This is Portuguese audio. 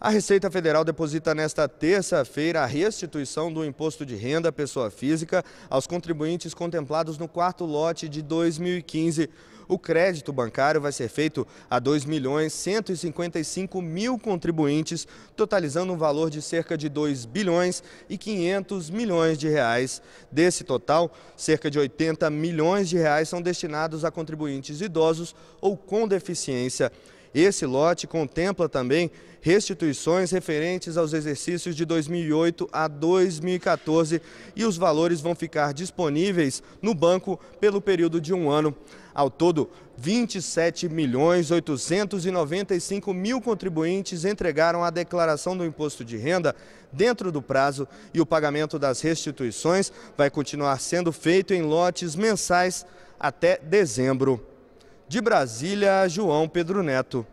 A Receita Federal deposita nesta terça-feira a restituição do imposto de renda à pessoa física aos contribuintes contemplados no quarto lote de 2015. O crédito bancário vai ser feito a 2 milhões 155 mil contribuintes, totalizando um valor de cerca de 2 bilhões e 500 milhões de reais. Desse total, cerca de 80 milhões de reais são destinados a contribuintes idosos ou com deficiência. Esse lote contempla também restituições referentes aos exercícios de 2008 a 2014 e os valores vão ficar disponíveis no banco pelo período de um ano. Ao todo, 27 milhões 895 mil contribuintes entregaram a declaração do imposto de renda dentro do prazo e o pagamento das restituições vai continuar sendo feito em lotes mensais até dezembro. De Brasília, João Pedro Neto.